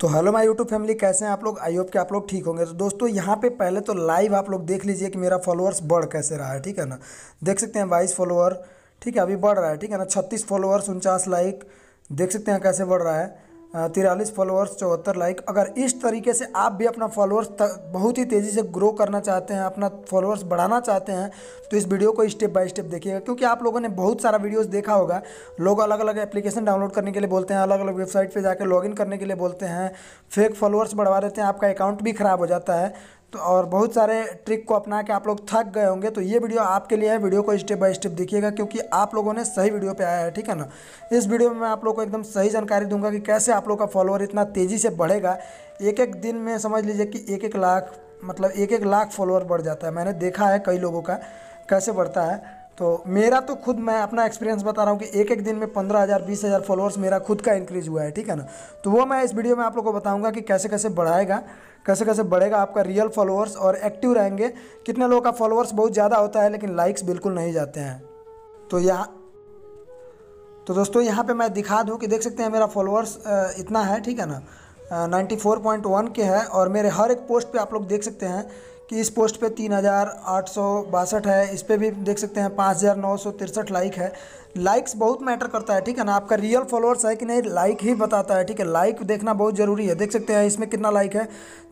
तो hello my YouTube family कैसे हैं आप लोग आई होप कि आप लोग ठीक होंगे तो दोस्तों यहाँ पे पहले तो लाइव आप लोग देख लीजिए कि मेरा फॉलोअर्स बढ़ कैसे रहा है ठीक है ना देख सकते हैं बाईस फॉलोअर ठीक है अभी बढ़ रहा है ठीक है ना छत्तीस फॉलोअर्स उनचास लाइक देख सकते हैं कैसे बढ़ रहा है तिरालीस फॉलोअर्स चौहत्तर लाइक अगर इस तरीके से आप भी अपना फॉलोअर्स बहुत ही तेज़ी से ग्रो करना चाहते हैं अपना फॉलोअर्स बढ़ाना चाहते हैं तो इस वीडियो को स्टेप बाय स्टेप देखिएगा क्योंकि आप लोगों ने बहुत सारा वीडियोस देखा होगा लोग अलग अलग एप्लीकेशन डाउनलोड करने के लिए बोलते हैं अलग अलग वेबसाइट पर जाकर लॉग करने के लिए बोलते हैं फेक फॉलोअर्स बढ़वा देते हैं आपका अकाउंट भी ख़राब हो जाता है तो और बहुत सारे ट्रिक को अपना के आप लोग थक गए होंगे तो ये वीडियो आपके लिए है वीडियो को स्टेप बाय स्टेप देखिएगा क्योंकि आप लोगों ने सही वीडियो पे आया है ठीक है ना इस वीडियो में मैं आप लोग को एकदम सही जानकारी दूंगा कि कैसे आप लोग का फॉलोअर इतना तेज़ी से बढ़ेगा एक एक दिन में समझ लीजिए कि एक एक लाख मतलब एक एक लाख फॉलोअर बढ़ जाता है मैंने देखा है कई लोगों का कैसे बढ़ता है तो मेरा तो खुद मैं अपना एक्सपीरियंस बता रहा हूँ कि एक एक दिन में पंद्रह हज़ार बीस हज़ार फॉलोअर्स मेरा खुद का इंक्रीज हुआ है ठीक है ना तो वो मैं इस वीडियो में आप लोग को बताऊँगा कि कैसे कैसे बढ़ाएगा कैसे कैसे बढ़ेगा आपका रियल फॉलोअर्स और एक्टिव रहेंगे कितने लोगों का फॉलोअर्स बहुत ज़्यादा होता है लेकिन लाइक्स बिल्कुल नहीं जाते हैं तो यहाँ तो दोस्तों यहाँ पर मैं दिखा दूँ कि देख सकते हैं मेरा फॉलोअर्स इतना है ठीक है ना नाइन्टी के है और मेरे हर एक पोस्ट पर आप लोग देख सकते हैं कि इस पोस्ट पे तीन हज़ार आठ सौ बासठ है इस पर भी देख सकते हैं पाँच हज़ार नौ सौ तिरसठ लाइक है लाइक्स बहुत मैटर करता है ठीक है ना आपका रियल फॉलोअर्स है कि नहीं लाइक ही बताता है ठीक है लाइक देखना बहुत ज़रूरी है देख सकते हैं इसमें कितना लाइक है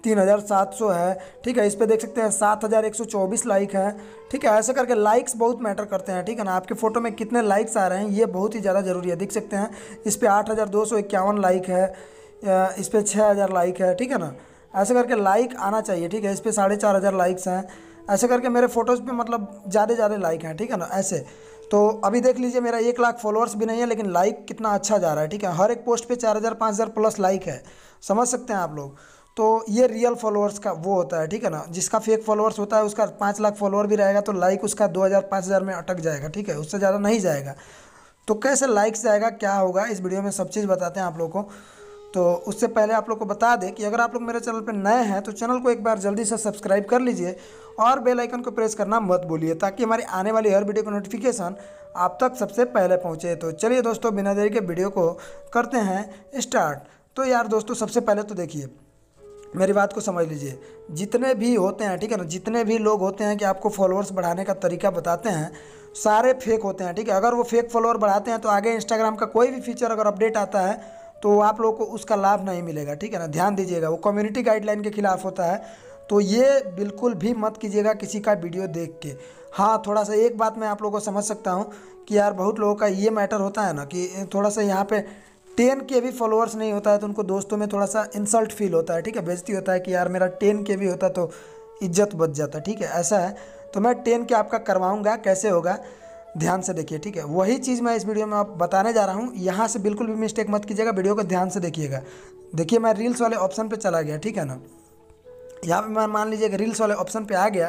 तीन हज़ार सात सौ है ठीक है इस पर देख सकते हैं सात हज़ार एक सौ चौबीस लाइक है ठीक है ऐसे करके लाइक्स बहुत मैटर करते हैं ठीक है ना आपके फ़ोटो में कितने लाइक्स आ रहे हैं ये बहुत ही ज़्यादा ज़रूरी है देख सकते हैं इस पर आठ हज़ार दो सौ इक्यावन लाइक है इस पर छः हज़ार लाइक है ठीक है ना ऐसे करके लाइक आना चाहिए ठीक है इस पर साढ़े चार हज़ार लाइक्स हैं ऐसे करके मेरे फ़ोटोज़ पे मतलब ज़्यादा ज़्यादा लाइक हैं ठीक है ना ऐसे तो अभी देख लीजिए मेरा एक लाख फॉलोअर्स भी नहीं है लेकिन लाइक कितना अच्छा जा रहा है ठीक है हर एक पोस्ट पर चार हज़ार पाँच हज़ार प्लस लाइक है समझ सकते हैं आप लोग तो ये रियल फॉलोअर्स का वो होता है ठीक है ना जिसका फेक फॉलोअर्स होता है उसका पाँच लाख फॉलोअर भी रहेगा तो लाइक उसका दो हज़ार पाँच हज़ार में अटक जाएगा ठीक है उससे ज़्यादा नहीं जाएगा तो कैसे लाइक्स जाएगा क्या होगा इस वीडियो में सब चीज़ बताते हैं आप लोग को तो उससे पहले आप लोग को बता दें कि अगर आप लोग मेरे चैनल पर नए हैं तो चैनल को एक बार जल्दी से सब्सक्राइब कर लीजिए और बेल आइकन को प्रेस करना मत भूलिए ताकि हमारी आने वाली हर वीडियो का नोटिफिकेशन आप तक सबसे पहले पहुंचे तो चलिए दोस्तों बिना देरी के वीडियो को करते हैं स्टार्ट तो यार दोस्तों सबसे पहले तो देखिए मेरी बात को समझ लीजिए जितने भी होते हैं ठीक है ना जितने भी लोग होते हैं कि आपको फॉलोअर्स बढ़ाने का तरीका बताते हैं सारे फेक होते हैं ठीक है अगर वो फेक फॉलोअर बढ़ाते हैं तो आगे इंस्टाग्राम का कोई भी फीचर अगर अपडेट आता है तो आप लोग को उसका लाभ नहीं मिलेगा ठीक है ना ध्यान दीजिएगा वो कम्युनिटी गाइडलाइन के खिलाफ होता है तो ये बिल्कुल भी मत कीजिएगा किसी का वीडियो देख के हाँ थोड़ा सा एक बात मैं आप लोगों को समझ सकता हूँ कि यार बहुत लोगों का ये मैटर होता है ना कि थोड़ा सा यहाँ पे टेन के भी फॉलोअर्स नहीं होता है तो उनको दोस्तों में थोड़ा सा इंसल्ट फील होता है ठीक है बेजती होता है कि यार मेरा टेन के भी होता तो इज्जत बच जाता ठीक है ऐसा है तो मैं टेन के आपका करवाऊँगा कैसे होगा ध्यान से देखिए ठीक है वही चीज़ मैं इस वीडियो में आप बताने जा रहा हूँ यहाँ से बिल्कुल भी मिस्टेक मत कीजिएगा वीडियो को ध्यान से देखिएगा देखिए मैं रील्स वाले ऑप्शन पे चला गया ठीक है ना यहाँ पे मैं मान लीजिए रील्स वाले ऑप्शन पे आ गया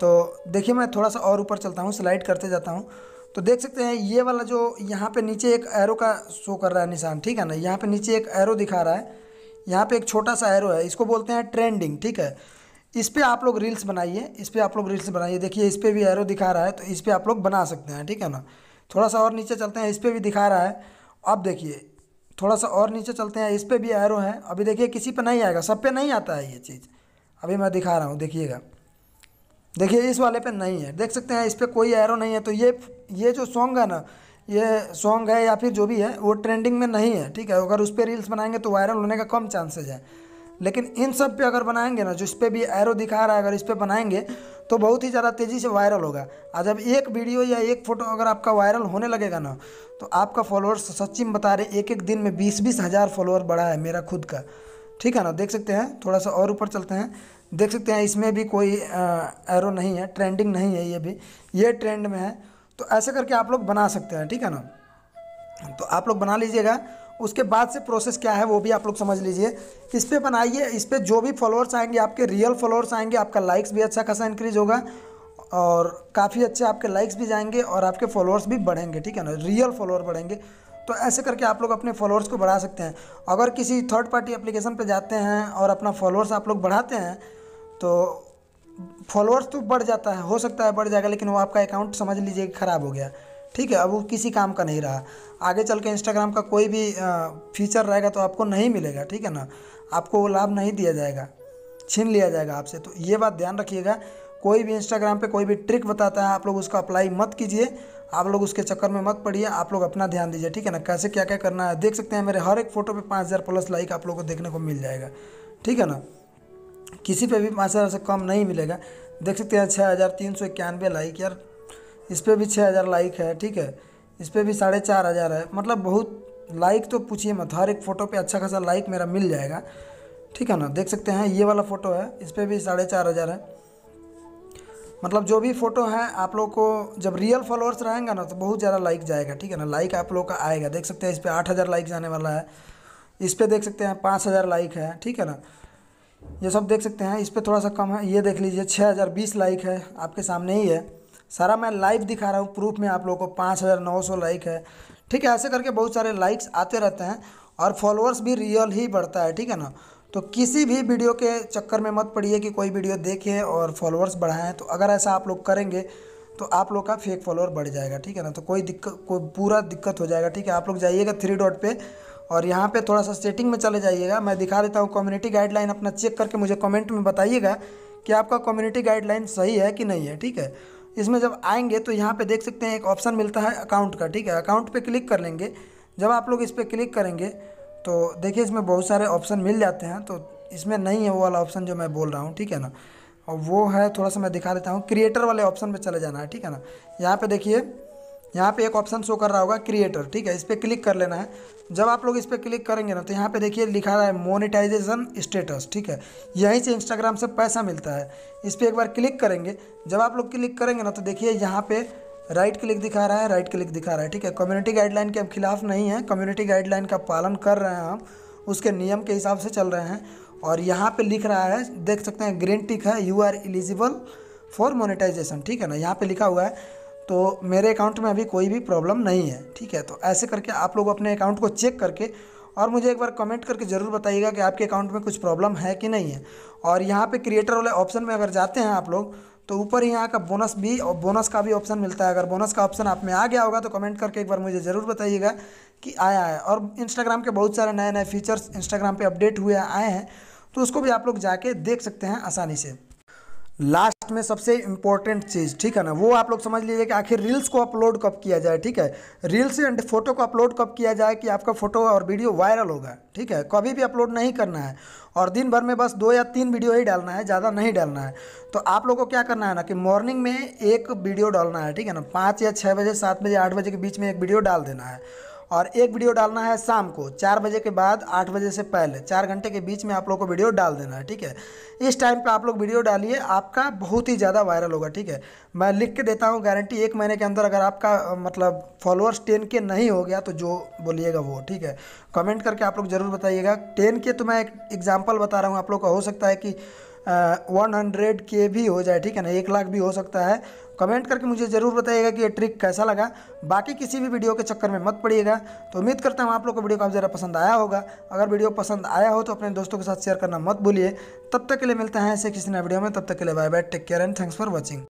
तो देखिए मैं थोड़ा सा और ऊपर चलता हूँ स्लाइड करते जाता हूँ तो देख सकते हैं ये वाला जो यहाँ पे नीचे एक एरो का शो कर रहा है निशान ठीक है ना यहाँ पे नीचे एक एरो दिखा रहा है यहाँ पे एक छोटा सा एरो है इसको बोलते हैं ट्रेंडिंग ठीक है इस पर आप लोग रील्स बनाइए इस पर आप लोग रील्स बनाइए देखिए इस पर भी एरो दिखा रहा है तो इस पर आप लोग बना सकते हैं ठीक है ना थोड़ा सा और नीचे चलते हैं इस पर भी दिखा रहा है अब देखिए थोड़ा सा और नीचे चलते हैं इस पर भी एरो है अभी देखिए किसी पे नहीं आएगा सब पे नहीं आता है ये चीज़ अभी मैं दिखा रहा हूँ देखिएगा देखिए इस वाले पे नहीं है देख सकते हैं इस पर कोई एरो नहीं है तो ये ये जो सॉन्ग है ना ये सॉन्ग है या फिर जो भी है वो ट्रेंडिंग में नहीं है ठीक है अगर उस पर रील्स बनाएंगे तो वायरल होने का कम चांसेज है लेकिन इन सब पे अगर बनाएंगे ना जिस पे भी एरो दिखा रहा है अगर इस पर बनाएंगे तो बहुत ही ज़्यादा तेज़ी से वायरल होगा आज जब एक वीडियो या एक फ़ोटो अगर आपका वायरल होने लगेगा ना तो आपका फॉलोअर्स सच्ची में बता रहे एक एक दिन में बीस बीस हज़ार फॉलोअर बढ़ा है मेरा खुद का ठीक है ना देख सकते हैं थोड़ा सा और ऊपर चलते हैं देख सकते हैं इसमें भी कोई एरो नहीं है ट्रेंडिंग नहीं है ये भी ये ट्रेंड में है तो ऐसे करके आप लोग बना सकते हैं ठीक है ना तो आप लोग बना लीजिएगा उसके बाद से प्रोसेस क्या है वो भी आप लोग समझ लीजिए इस पर बनाइए इस पर जो भी फॉलोअर्स आएंगे आपके रियल फॉलोअर्स आएंगे आपका लाइक्स भी अच्छा खासा इंक्रीज होगा और काफ़ी अच्छे आपके लाइक्स भी जाएंगे और आपके फॉलोअर्स भी बढ़ेंगे ठीक है ना रियल फॉलोअर बढ़ेंगे तो ऐसे करके आप लोग अपने फॉलोअर्स को बढ़ा सकते हैं अगर किसी थर्ड पार्टी एप्लीकेशन पर जाते हैं और अपना फॉलोअर्स आप लोग बढ़ाते हैं तो फॉलोअर्स तो बढ़ जाता है हो सकता है बढ़ जाएगा लेकिन वो आपका अकाउंट समझ लीजिए ख़राब हो गया ठीक है अब वो किसी काम का नहीं रहा आगे चल के इंस्टाग्राम का कोई भी फीचर रहेगा तो आपको नहीं मिलेगा ठीक है ना आपको वो लाभ नहीं दिया जाएगा छीन लिया जाएगा आपसे तो ये बात ध्यान रखिएगा कोई भी इंस्टाग्राम पे कोई भी ट्रिक बताता है आप लोग उसका अप्लाई मत कीजिए आप लोग उसके चक्कर में मत पड़िए आप लोग अपना ध्यान दीजिए ठीक है ना कैसे क्या क्या करना है देख सकते हैं मेरे हर एक फ़ोटो पे पाँच हज़ार प्लस लाइक आप लोग को देखने को मिल जाएगा ठीक है ना किसी पे भी पाँच हज़ार से कम नहीं मिलेगा देख सकते हैं छः हज़ार तीन सौ इक्यानवे लाइक यार इस पर भी छः हज़ार लाइक है ठीक है इस पर भी साढ़े चार हज़ार है मतलब बहुत लाइक तो पूछिए मत हर एक फ़ोटो पे अच्छा खासा लाइक मेरा मिल जाएगा ठीक है ना देख सकते हैं ये वाला फ़ोटो है इस पर भी साढ़े चार हज़ार है मतलब जो भी फ़ोटो है आप लोग को जब रियल फॉलोअर्स रहेंगे ना तो बहुत ज़्यादा लाइक जाएगा ठीक है ना लाइक आप लोग का आएगा देख सकते हैं इस पर आठ हज़ार लाइक जाने वाला है इस पर देख सकते हैं पाँच हज़ार लाइक है ठीक है ना ये सब देख सकते हैं इस पर थोड़ा सा कम है ये देख लीजिए छः हज़ार बीस लाइक है आपके सामने ही है सारा मैं लाइव दिखा रहा हूँ प्रूफ में आप लोगों को पाँच हज़ार नौ सौ लाइक है ठीक है ऐसे करके बहुत सारे लाइक्स आते रहते हैं और फॉलोअर्स भी रियल ही बढ़ता है ठीक है ना तो किसी भी वीडियो के चक्कर में मत पड़िए कि कोई वीडियो देखें और फॉलोअर्स बढ़ाएं तो अगर ऐसा आप लोग करेंगे तो आप लोग का फेक फॉलोअर बढ़ जाएगा ठीक है ना तो कोई दिक्कत कोई पूरा दिक्कत हो जाएगा ठीक है आप लोग जाइएगा थ्री डॉट पे और यहाँ पे थोड़ा सा सेटिंग में चले जाइएगा मैं दिखा देता हूँ कम्युनिटी गाइडलाइन अपना चेक करके मुझे कमेंट में बताइएगा कि आपका कम्युनिटी गाइडलाइन सही है कि नहीं है ठीक है इसमें जब आएंगे तो यहाँ पे देख सकते हैं एक ऑप्शन मिलता है अकाउंट का ठीक है अकाउंट पे क्लिक कर लेंगे जब आप लोग इस पर क्लिक करेंगे तो देखिए इसमें बहुत सारे ऑप्शन मिल जाते हैं तो इसमें नहीं है वो वाला ऑप्शन जो मैं बोल रहा हूँ ठीक है ना और वो है थोड़ा सा मैं दिखा देता हूँ क्रिएटर वाले ऑप्शन पर चले जाना है ठीक है ना यहाँ पर देखिए यहाँ पे एक ऑप्शन शो कर रहा होगा क्रिएटर ठीक है इस पर क्लिक कर लेना है जब आप लोग इस पर क्लिक करेंगे ना तो यहाँ पे देखिए लिखा रहा है मोनेटाइजेशन स्टेटस ठीक है यहीं से इंस्टाग्राम से पैसा मिलता है इस पर एक बार क्लिक करेंगे जब आप लोग क्लिक करेंगे ना तो देखिए यहाँ पे राइट क्लिक दिखा रहा है राइट क्लिक दिखा रहा है ठीक है कम्युनिटी गाइडलाइन के हम खिलाफ नहीं है कम्युनिटी गाइडलाइन का पालन कर रहे हैं हम उसके नियम के हिसाब से चल रहे हैं और यहाँ पर लिख रहा है देख सकते हैं ग्रीन टिक है you are eligible for monetization ठीक है ना यहाँ पर लिखा हुआ है तो मेरे अकाउंट में अभी कोई भी प्रॉब्लम नहीं है ठीक है तो ऐसे करके आप लोग अपने अकाउंट को चेक करके और मुझे एक बार कमेंट करके ज़रूर बताइएगा कि आपके अकाउंट में कुछ प्रॉब्लम है कि नहीं है और यहाँ पे क्रिएटर वाले ऑप्शन में अगर जाते हैं आप लोग तो ऊपर ही यहाँ का बोनस भी और बोनस का भी ऑप्शन मिलता है अगर बोनस का ऑप्शन आप में आ गया होगा तो कमेंट करके एक बार मुझे ज़रूर बताइएगा कि आया है और इंस्टाग्राम के बहुत सारे नए नए फीचर्स इंस्टाग्राम पर अपडेट हुए आए हैं तो उसको भी आप लोग जाके देख सकते हैं आसानी से लास्ट लास्ट में सबसे इंपॉर्टेंट चीज़ ठीक है ना वो आप लोग समझ लीजिए कि आखिर रील्स को अपलोड कब किया जाए ठीक है रील्स एंड फोटो को अपलोड कब किया जाए कि आपका फोटो और वीडियो वायरल होगा ठीक है कभी भी अपलोड नहीं करना है और दिन भर में बस दो या तीन वीडियो ही डालना है ज़्यादा नहीं डालना है तो आप लोगों को क्या करना है ना कि मॉर्निंग में एक वीडियो डालना है ठीक है ना पाँच या छः बजे सात बजे आठ बजे के बीच में एक वीडियो डाल देना है और एक वीडियो डालना है शाम को चार बजे के बाद आठ बजे से पहले चार घंटे के बीच में आप लोग को वीडियो डाल देना है ठीक है इस टाइम पर आप लोग वीडियो डालिए आपका बहुत ही ज़्यादा वायरल होगा ठीक है मैं लिख के देता हूँ गारंटी एक महीने के अंदर अगर आपका मतलब फॉलोअर्स टेन के नहीं हो गया तो जो बोलिएगा वो ठीक है कमेंट करके आप लोग ज़रूर बताइएगा टेन के तो मैं एक एग्जाम्पल बता रहा हूँ आप लोग का हो सकता है कि वन हंड्रेड के भी हो जाए ठीक है ना एक लाख भी हो सकता है कमेंट करके मुझे ज़रूर बताइएगा कि ये ट्रिक कैसा लगा बाकी किसी भी वीडियो के चक्कर में मत पड़िएगा तो उम्मीद करता हूँ आप लोग को वीडियो काफ़ी ज़रा पसंद आया होगा अगर वीडियो पसंद आया हो तो अपने दोस्तों के साथ शेयर करना मत भूलिए तब तक के लिए मिलते हैं ऐसे किसी नए वीडियो में तब तक के लिए bye bye take care and thanks for watching